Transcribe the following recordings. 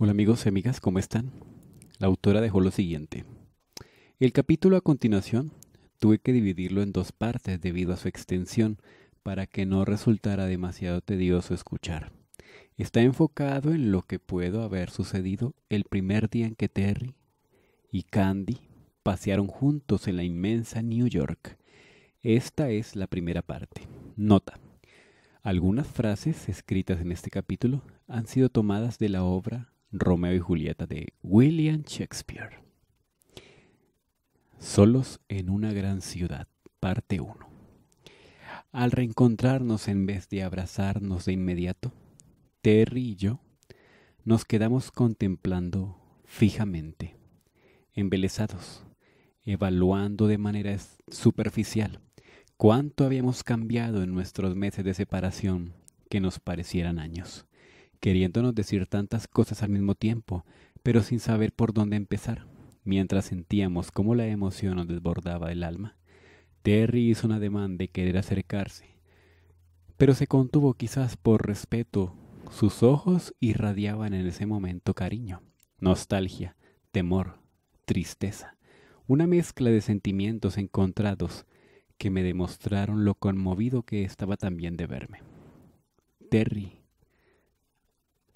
Hola amigos y amigas, ¿cómo están? La autora dejó lo siguiente. El capítulo a continuación tuve que dividirlo en dos partes debido a su extensión para que no resultara demasiado tedioso escuchar. Está enfocado en lo que pudo haber sucedido el primer día en que Terry y Candy pasearon juntos en la inmensa New York. Esta es la primera parte. Nota. Algunas frases escritas en este capítulo han sido tomadas de la obra Romeo y Julieta de William Shakespeare. Solos en una gran ciudad, parte 1. Al reencontrarnos en vez de abrazarnos de inmediato, Terry y yo nos quedamos contemplando fijamente, embelesados, evaluando de manera superficial cuánto habíamos cambiado en nuestros meses de separación que nos parecieran años queriéndonos decir tantas cosas al mismo tiempo, pero sin saber por dónde empezar. Mientras sentíamos cómo la emoción nos desbordaba el alma, Terry hizo un ademán de querer acercarse, pero se contuvo quizás por respeto. Sus ojos irradiaban en ese momento cariño, nostalgia, temor, tristeza, una mezcla de sentimientos encontrados que me demostraron lo conmovido que estaba también de verme. Terry,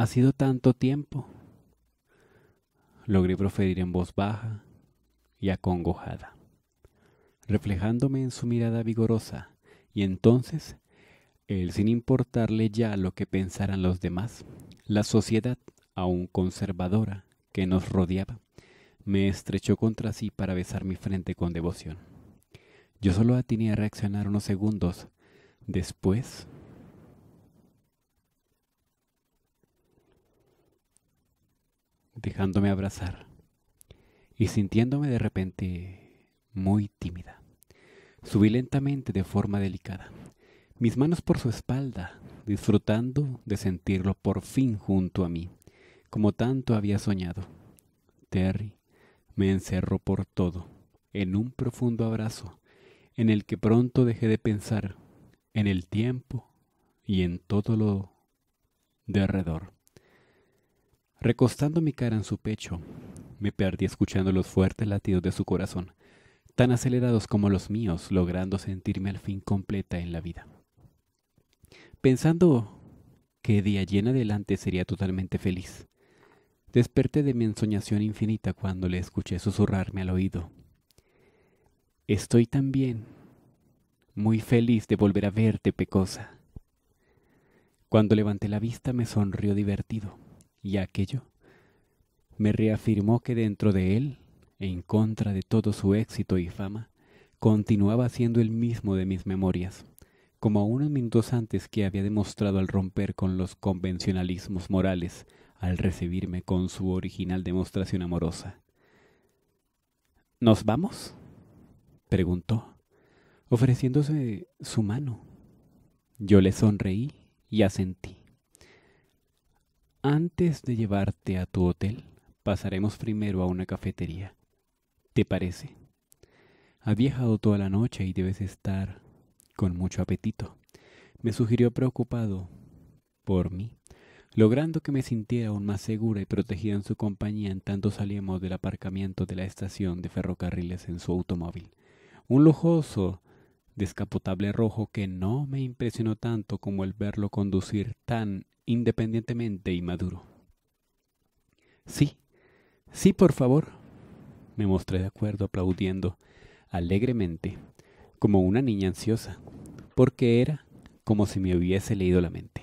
ha sido tanto tiempo. Logré proferir en voz baja y acongojada, reflejándome en su mirada vigorosa, y entonces, él sin importarle ya lo que pensaran los demás, la sociedad, aún conservadora, que nos rodeaba, me estrechó contra sí para besar mi frente con devoción. Yo solo atiné a reaccionar unos segundos. Después dejándome abrazar y sintiéndome de repente muy tímida. Subí lentamente de forma delicada, mis manos por su espalda, disfrutando de sentirlo por fin junto a mí, como tanto había soñado. Terry me encerró por todo, en un profundo abrazo, en el que pronto dejé de pensar en el tiempo y en todo lo de alrededor. Recostando mi cara en su pecho, me perdí escuchando los fuertes latidos de su corazón, tan acelerados como los míos, logrando sentirme al fin completa en la vida. Pensando que de allí en adelante sería totalmente feliz, desperté de mi ensoñación infinita cuando le escuché susurrarme al oído. Estoy también muy feliz de volver a verte, Pecosa. Cuando levanté la vista me sonrió divertido y aquello, me reafirmó que dentro de él, en contra de todo su éxito y fama, continuaba siendo el mismo de mis memorias, como unos minutos antes que había demostrado al romper con los convencionalismos morales, al recibirme con su original demostración amorosa. ¿Nos vamos? preguntó, ofreciéndose su mano. Yo le sonreí y asentí. Antes de llevarte a tu hotel, pasaremos primero a una cafetería. ¿Te parece? Ha viajado toda la noche y debes estar con mucho apetito. Me sugirió preocupado por mí, logrando que me sintiera aún más segura y protegida en su compañía en tanto salíamos del aparcamiento de la estación de ferrocarriles en su automóvil. Un lujoso descapotable rojo que no me impresionó tanto como el verlo conducir tan independientemente y maduro. Sí, sí, por favor, me mostré de acuerdo aplaudiendo alegremente, como una niña ansiosa, porque era como si me hubiese leído la mente.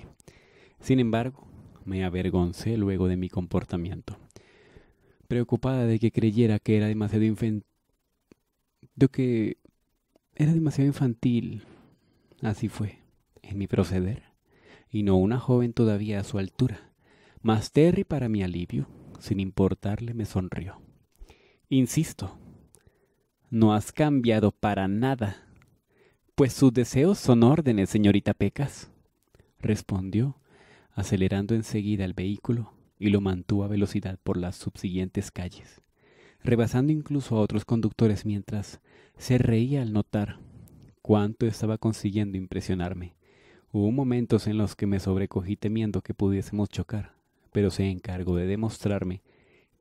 Sin embargo, me avergoncé luego de mi comportamiento, preocupada de que creyera que era demasiado infantil, de que era demasiado infantil. Así fue en mi proceder y no una joven todavía a su altura. Mas Terry, para mi alivio, sin importarle, me sonrió. Insisto, no has cambiado para nada. Pues sus deseos son órdenes, señorita Pecas, respondió, acelerando enseguida el vehículo y lo mantuvo a velocidad por las subsiguientes calles, rebasando incluso a otros conductores mientras se reía al notar cuánto estaba consiguiendo impresionarme Hubo momentos en los que me sobrecogí temiendo que pudiésemos chocar, pero se encargó de demostrarme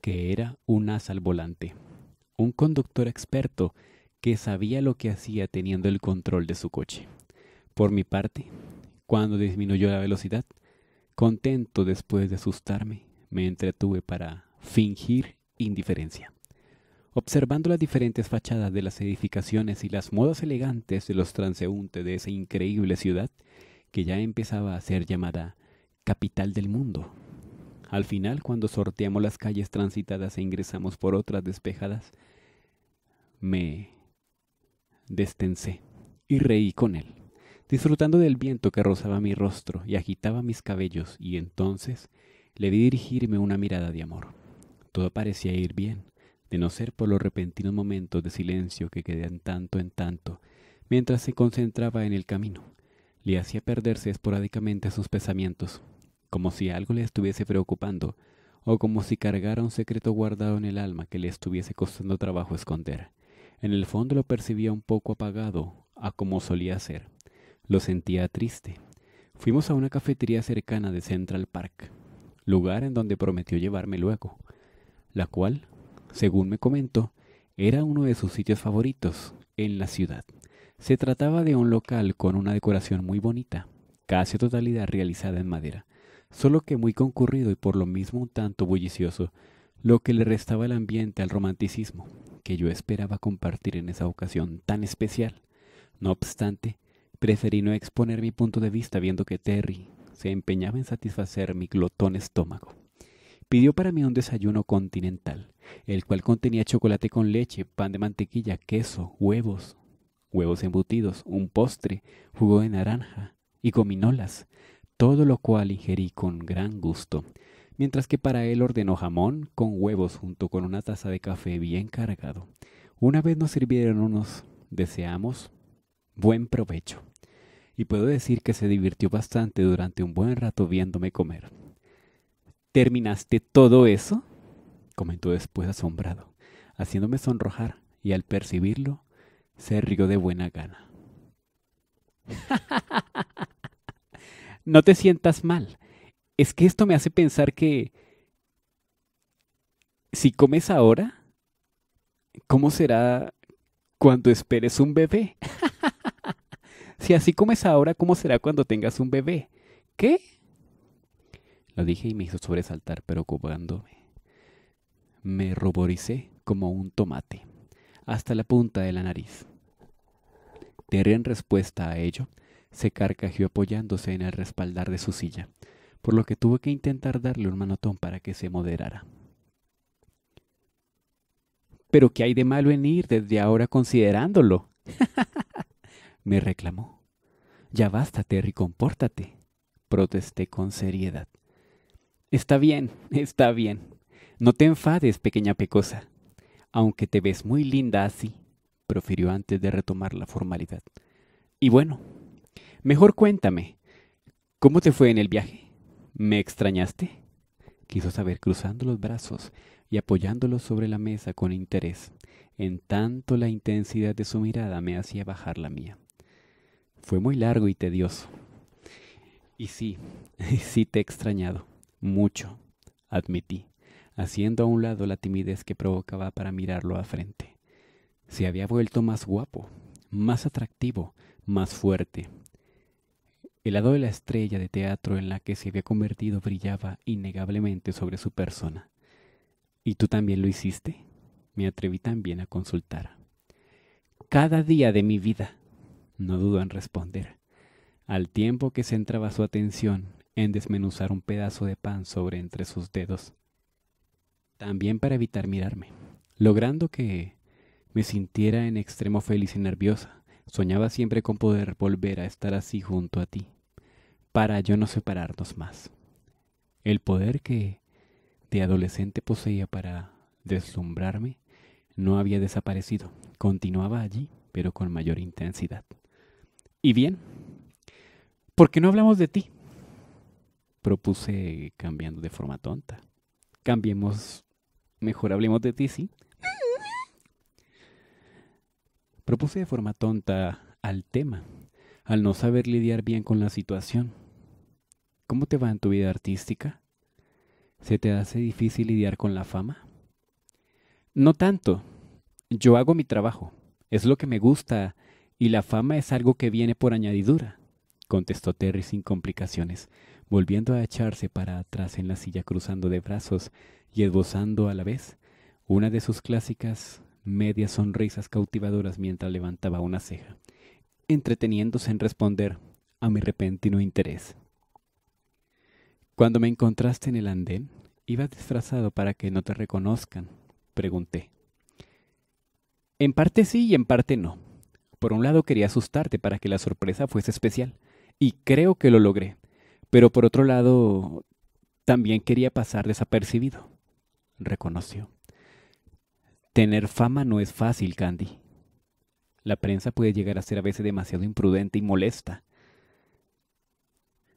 que era un as al volante, un conductor experto que sabía lo que hacía teniendo el control de su coche. Por mi parte, cuando disminuyó la velocidad, contento después de asustarme, me entretuve para fingir indiferencia. Observando las diferentes fachadas de las edificaciones y las modas elegantes de los transeúntes de esa increíble ciudad, que ya empezaba a ser llamada capital del mundo. Al final, cuando sorteamos las calles transitadas e ingresamos por otras despejadas, me destensé y reí con él, disfrutando del viento que rozaba mi rostro y agitaba mis cabellos, y entonces le vi dirigirme una mirada de amor. Todo parecía ir bien, de no ser por los repentinos momentos de silencio que quedan tanto en tanto, mientras se concentraba en el camino le hacía perderse esporádicamente sus pensamientos, como si algo le estuviese preocupando, o como si cargara un secreto guardado en el alma que le estuviese costando trabajo esconder. En el fondo lo percibía un poco apagado, a como solía ser. Lo sentía triste. Fuimos a una cafetería cercana de Central Park, lugar en donde prometió llevarme luego, la cual, según me comentó, era uno de sus sitios favoritos en la ciudad. Se trataba de un local con una decoración muy bonita, casi totalidad realizada en madera, solo que muy concurrido y por lo mismo un tanto bullicioso, lo que le restaba el ambiente al romanticismo que yo esperaba compartir en esa ocasión tan especial. No obstante, preferí no exponer mi punto de vista viendo que Terry se empeñaba en satisfacer mi glotón estómago. Pidió para mí un desayuno continental, el cual contenía chocolate con leche, pan de mantequilla, queso, huevos, huevos embutidos, un postre, jugo de naranja y gominolas, todo lo cual ingerí con gran gusto, mientras que para él ordenó jamón con huevos junto con una taza de café bien cargado. Una vez nos sirvieron unos, deseamos buen provecho, y puedo decir que se divirtió bastante durante un buen rato viéndome comer. ¿Terminaste todo eso? comentó después asombrado, haciéndome sonrojar, y al percibirlo, se río de buena gana. no te sientas mal. Es que esto me hace pensar que si comes ahora, ¿cómo será cuando esperes un bebé? si así comes ahora, ¿cómo será cuando tengas un bebé? ¿Qué? Lo dije y me hizo sobresaltar, preocupándome. Me ruboricé como un tomate, hasta la punta de la nariz en respuesta a ello, se carcajeó apoyándose en el respaldar de su silla, por lo que tuvo que intentar darle un manotón para que se moderara. Pero ¿qué hay de malo en ir desde ahora considerándolo? me reclamó. Ya basta, Terry, compórtate, protesté con seriedad. Está bien, está bien. No te enfades, pequeña pecosa, aunque te ves muy linda así profirió antes de retomar la formalidad. Y bueno, mejor cuéntame, ¿cómo te fue en el viaje? ¿Me extrañaste? quiso saber cruzando los brazos y apoyándolos sobre la mesa con interés, en tanto la intensidad de su mirada me hacía bajar la mía. Fue muy largo y tedioso. Y sí, sí te he extrañado, mucho, admití, haciendo a un lado la timidez que provocaba para mirarlo a frente se había vuelto más guapo, más atractivo, más fuerte. El lado de la estrella de teatro en la que se había convertido brillaba innegablemente sobre su persona. ¿Y tú también lo hiciste? Me atreví también a consultar. Cada día de mi vida, no dudo en responder, al tiempo que centraba su atención en desmenuzar un pedazo de pan sobre entre sus dedos. También para evitar mirarme, logrando que me sintiera en extremo feliz y nerviosa. Soñaba siempre con poder volver a estar así junto a ti, para yo no separarnos más. El poder que de adolescente poseía para deslumbrarme no había desaparecido, continuaba allí, pero con mayor intensidad. ¿Y bien? ¿Por qué no hablamos de ti? Propuse cambiando de forma tonta. Cambiemos, mejor hablemos de ti, sí. Propuse de forma tonta al tema, al no saber lidiar bien con la situación. ¿Cómo te va en tu vida artística? ¿Se te hace difícil lidiar con la fama? No tanto. Yo hago mi trabajo. Es lo que me gusta y la fama es algo que viene por añadidura, contestó Terry sin complicaciones, volviendo a echarse para atrás en la silla cruzando de brazos y esbozando a la vez una de sus clásicas medias sonrisas cautivadoras mientras levantaba una ceja, entreteniéndose en responder a mi repentino interés. Cuando me encontraste en el andén, iba disfrazado para que no te reconozcan, pregunté. En parte sí y en parte no. Por un lado quería asustarte para que la sorpresa fuese especial, y creo que lo logré, pero por otro lado también quería pasar desapercibido, reconoció. Tener fama no es fácil, Candy. La prensa puede llegar a ser a veces demasiado imprudente y molesta.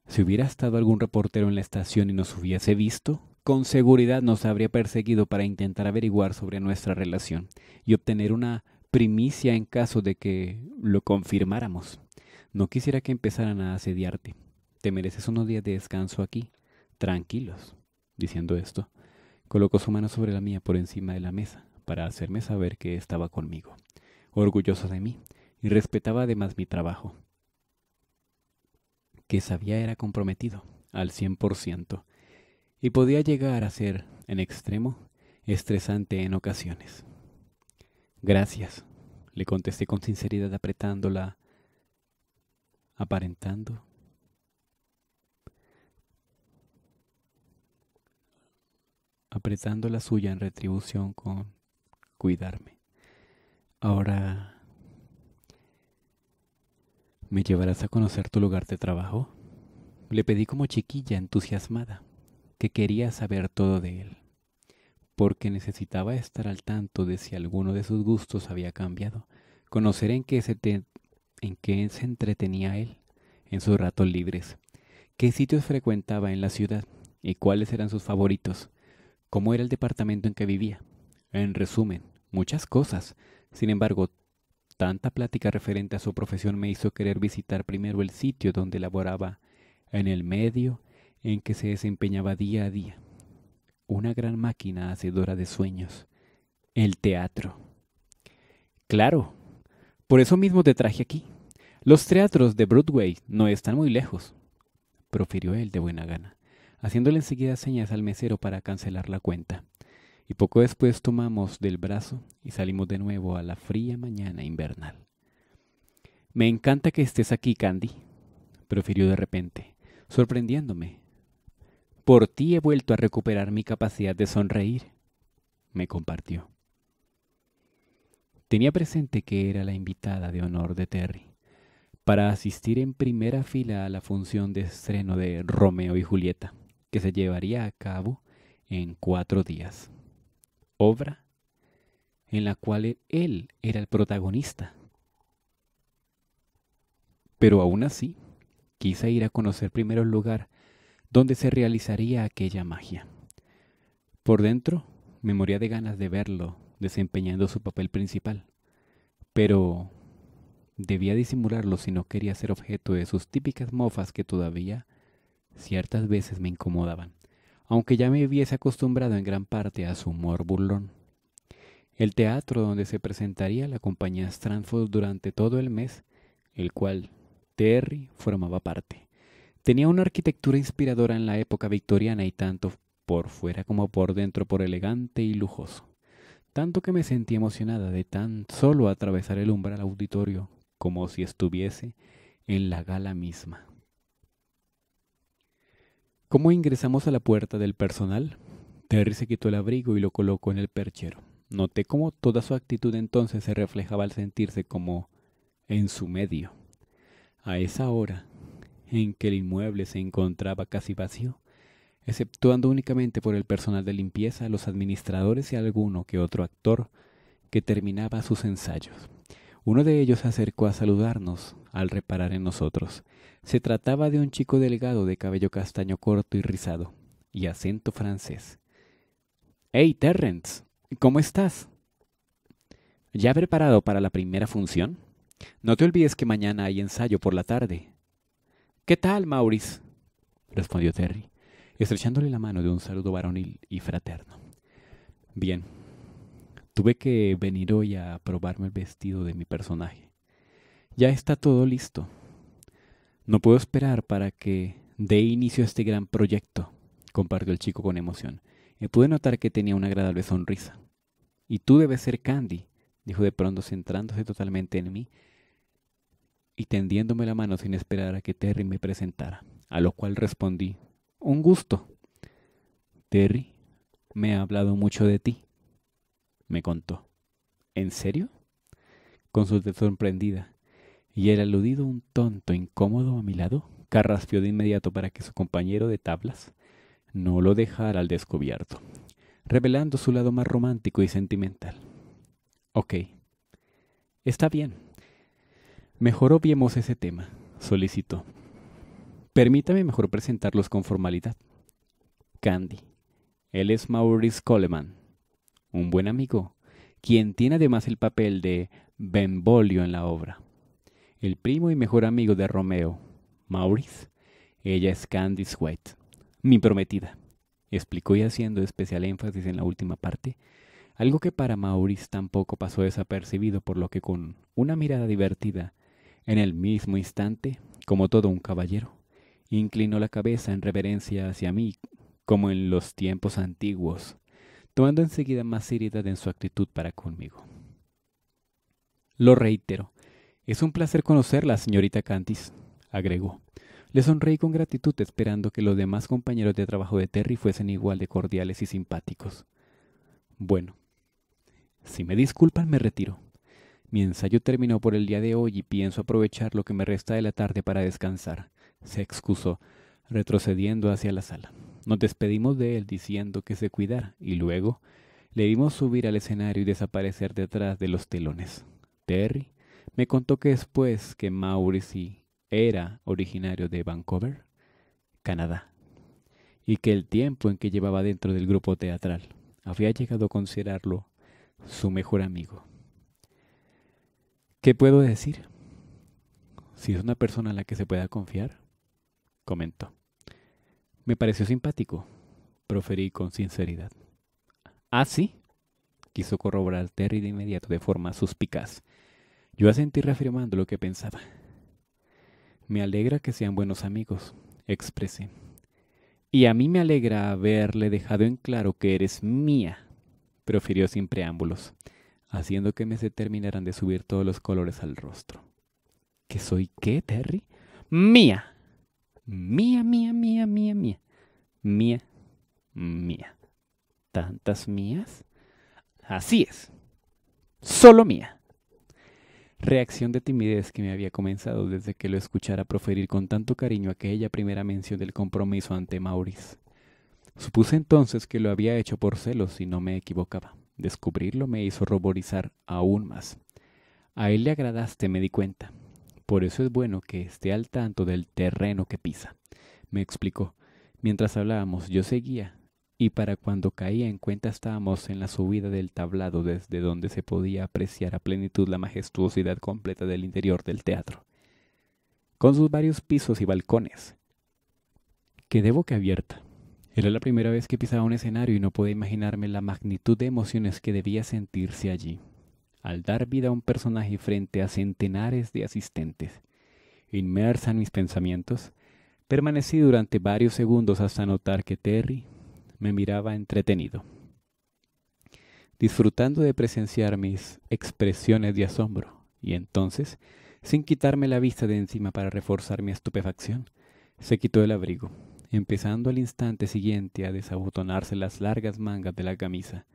Si hubiera estado algún reportero en la estación y nos hubiese visto, con seguridad nos habría perseguido para intentar averiguar sobre nuestra relación y obtener una primicia en caso de que lo confirmáramos. No quisiera que empezaran a asediarte. Te mereces unos días de descanso aquí, tranquilos. Diciendo esto, colocó su mano sobre la mía por encima de la mesa para hacerme saber que estaba conmigo, orgulloso de mí, y respetaba además mi trabajo, que sabía era comprometido al cien por ciento, y podía llegar a ser, en extremo, estresante en ocasiones. Gracias, le contesté con sinceridad apretándola, aparentando. apretando la suya en retribución con cuidarme. Ahora, ¿me llevarás a conocer tu lugar de trabajo? Le pedí como chiquilla entusiasmada, que quería saber todo de él, porque necesitaba estar al tanto de si alguno de sus gustos había cambiado, conocer en qué se, en qué se entretenía él en sus ratos libres, qué sitios frecuentaba en la ciudad y cuáles eran sus favoritos, cómo era el departamento en que vivía. En resumen, muchas cosas. Sin embargo, tanta plática referente a su profesión me hizo querer visitar primero el sitio donde laboraba, en el medio en que se desempeñaba día a día. Una gran máquina hacedora de sueños, el teatro. Claro, por eso mismo te traje aquí. Los teatros de Broadway no están muy lejos, profirió él de buena gana, haciéndole enseguida señas al mesero para cancelar la cuenta y poco después tomamos del brazo y salimos de nuevo a la fría mañana invernal. Me encanta que estés aquí, Candy, profirió de repente, sorprendiéndome. Por ti he vuelto a recuperar mi capacidad de sonreír, me compartió. Tenía presente que era la invitada de honor de Terry para asistir en primera fila a la función de estreno de Romeo y Julieta, que se llevaría a cabo en cuatro días obra en la cual él era el protagonista. Pero aún así, quise ir a conocer primero el lugar donde se realizaría aquella magia. Por dentro, me moría de ganas de verlo desempeñando su papel principal, pero debía disimularlo si no quería ser objeto de sus típicas mofas que todavía ciertas veces me incomodaban aunque ya me hubiese acostumbrado en gran parte a su humor burlón. El teatro donde se presentaría la compañía Stranford durante todo el mes, el cual Terry formaba parte, tenía una arquitectura inspiradora en la época victoriana y tanto por fuera como por dentro por elegante y lujoso. Tanto que me sentí emocionada de tan solo atravesar el umbral auditorio como si estuviese en la gala misma. ¿Cómo ingresamos a la puerta del personal? Terry se quitó el abrigo y lo colocó en el perchero. Noté cómo toda su actitud entonces se reflejaba al sentirse como en su medio. A esa hora en que el inmueble se encontraba casi vacío, exceptuando únicamente por el personal de limpieza, los administradores y alguno que otro actor que terminaba sus ensayos. Uno de ellos se acercó a saludarnos al reparar en nosotros. Se trataba de un chico delgado de cabello castaño corto y rizado, y acento francés. Hey, Terrence, ¿cómo estás? ¿Ya preparado para la primera función? No te olvides que mañana hay ensayo por la tarde. ¿Qué tal, Maurice? respondió Terry, estrechándole la mano de un saludo varonil y fraterno. Bien, Tuve que venir hoy a probarme el vestido de mi personaje. Ya está todo listo. No puedo esperar para que dé inicio a este gran proyecto, compartió el chico con emoción. Y pude notar que tenía una agradable sonrisa. Y tú debes ser Candy, dijo de pronto centrándose totalmente en mí y tendiéndome la mano sin esperar a que Terry me presentara, a lo cual respondí, un gusto. Terry me ha hablado mucho de ti me contó. ¿En serio? Consulté sorprendida, y el aludido un tonto incómodo a mi lado carraspeó de inmediato para que su compañero de tablas no lo dejara al descubierto, revelando su lado más romántico y sentimental. Ok. Está bien. Mejor obviemos ese tema, solicitó. Permítame mejor presentarlos con formalidad. Candy. Él es Maurice Coleman, un buen amigo, quien tiene además el papel de Benvolio en la obra. El primo y mejor amigo de Romeo, Maurice, ella es Candice White, mi prometida, explicó y haciendo especial énfasis en la última parte, algo que para Maurice tampoco pasó desapercibido, por lo que con una mirada divertida, en el mismo instante, como todo un caballero, inclinó la cabeza en reverencia hacia mí, como en los tiempos antiguos, tomando enseguida más seriedad en su actitud para conmigo. Lo reitero. Es un placer conocerla, señorita Cantis, agregó. Le sonreí con gratitud esperando que los demás compañeros de trabajo de Terry fuesen igual de cordiales y simpáticos. Bueno, si me disculpan me retiro. Mi ensayo terminó por el día de hoy y pienso aprovechar lo que me resta de la tarde para descansar, se excusó, retrocediendo hacia la sala. Nos despedimos de él diciendo que se cuidara y luego le vimos subir al escenario y desaparecer detrás de los telones. Terry me contó que después que Maurice era originario de Vancouver, Canadá, y que el tiempo en que llevaba dentro del grupo teatral había llegado a considerarlo su mejor amigo. ¿Qué puedo decir? Si es una persona a la que se pueda confiar, comentó. Me pareció simpático, proferí con sinceridad. ¿Ah, sí? quiso corroborar Terry de inmediato de forma suspicaz. Yo asentí reafirmando lo que pensaba. Me alegra que sean buenos amigos, expresé. Y a mí me alegra haberle dejado en claro que eres mía, profirió sin preámbulos, haciendo que me se terminaran de subir todos los colores al rostro. ¿Que soy qué, Terry? Mía, Mía, mía, mía, mía, mía. Mía, mía. ¿Tantas mías? Así es. Solo mía. Reacción de timidez que me había comenzado desde que lo escuchara proferir con tanto cariño aquella primera mención del compromiso ante Maurice. Supuse entonces que lo había hecho por celos y no me equivocaba. Descubrirlo me hizo ruborizar aún más. A él le agradaste, me di cuenta. Por eso es bueno que esté al tanto del terreno que pisa. Me explicó. Mientras hablábamos, yo seguía, y para cuando caía en cuenta estábamos en la subida del tablado desde donde se podía apreciar a plenitud la majestuosidad completa del interior del teatro, con sus varios pisos y balcones. Quedé boca abierta. Era la primera vez que pisaba un escenario y no podía imaginarme la magnitud de emociones que debía sentirse allí al dar vida a un personaje frente a centenares de asistentes. Inmersa en mis pensamientos, permanecí durante varios segundos hasta notar que Terry me miraba entretenido, disfrutando de presenciar mis expresiones de asombro, y entonces, sin quitarme la vista de encima para reforzar mi estupefacción, se quitó el abrigo, empezando al instante siguiente a desabotonarse las largas mangas de la camisa,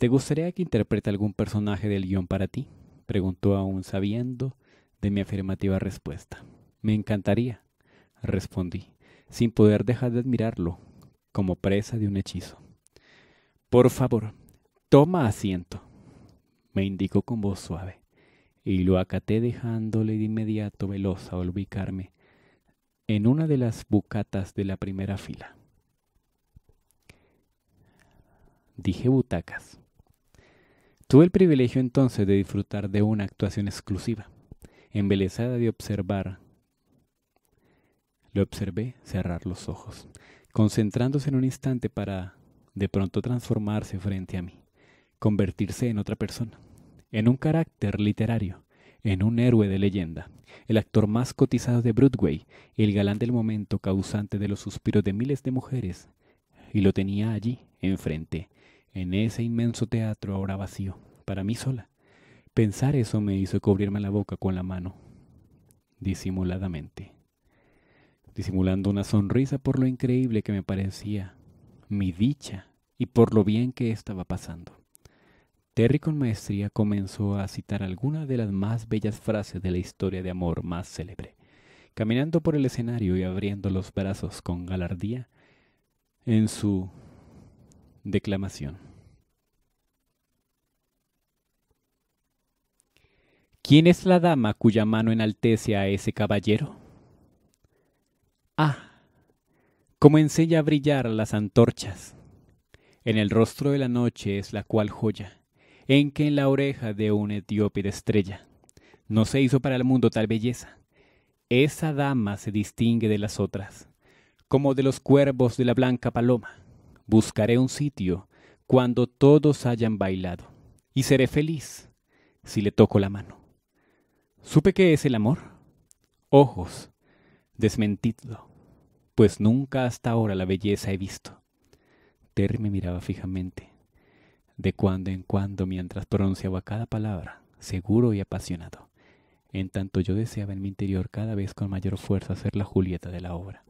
¿Te gustaría que interprete algún personaje del guión para ti? Preguntó aún sabiendo de mi afirmativa respuesta. Me encantaría, respondí, sin poder dejar de admirarlo, como presa de un hechizo. Por favor, toma asiento, me indicó con voz suave, y lo acaté dejándole de inmediato veloz a ubicarme en una de las bucatas de la primera fila. Dije butacas, Tuve el privilegio entonces de disfrutar de una actuación exclusiva, embelesada de observar. Le observé cerrar los ojos, concentrándose en un instante para de pronto transformarse frente a mí, convertirse en otra persona, en un carácter literario, en un héroe de leyenda, el actor más cotizado de Broadway, el galán del momento causante de los suspiros de miles de mujeres, y lo tenía allí, enfrente, en ese inmenso teatro ahora vacío, para mí sola. Pensar eso me hizo cubrirme la boca con la mano, disimuladamente, disimulando una sonrisa por lo increíble que me parecía mi dicha y por lo bien que estaba pasando. Terry con maestría comenzó a citar algunas de las más bellas frases de la historia de amor más célebre. Caminando por el escenario y abriendo los brazos con galardía, en su Declamación. ¿Quién es la dama cuya mano enaltece a ese caballero? Ah, cómo enseña a brillar las antorchas. En el rostro de la noche es la cual joya, en que en la oreja de una etíope estrella. No se hizo para el mundo tal belleza. Esa dama se distingue de las otras, como de los cuervos de la blanca paloma. Buscaré un sitio cuando todos hayan bailado, y seré feliz si le toco la mano. ¿Supe qué es el amor? Ojos, desmentidlo, pues nunca hasta ahora la belleza he visto. Terry me miraba fijamente, de cuando en cuando mientras pronunciaba cada palabra, seguro y apasionado, en tanto yo deseaba en mi interior cada vez con mayor fuerza ser la Julieta de la obra.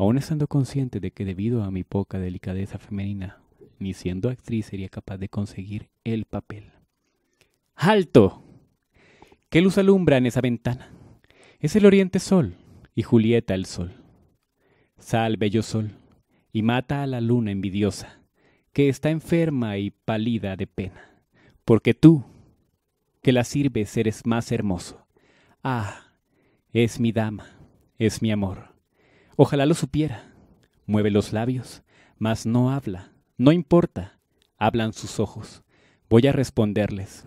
Aún estando consciente de que debido a mi poca delicadeza femenina, ni siendo actriz sería capaz de conseguir el papel. ¡Alto! ¿Qué luz alumbra en esa ventana? Es el oriente sol y Julieta el sol. Sal, bello sol, y mata a la luna envidiosa, que está enferma y pálida de pena, porque tú, que la sirves, eres más hermoso. Ah, es mi dama, es mi amor. Ojalá lo supiera. Mueve los labios, mas no habla. No importa. Hablan sus ojos. Voy a responderles.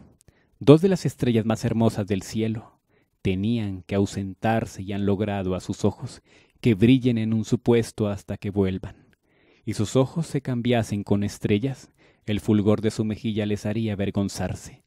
Dos de las estrellas más hermosas del cielo tenían que ausentarse y han logrado a sus ojos que brillen en un supuesto hasta que vuelvan. Y sus ojos se cambiasen con estrellas, el fulgor de su mejilla les haría avergonzarse.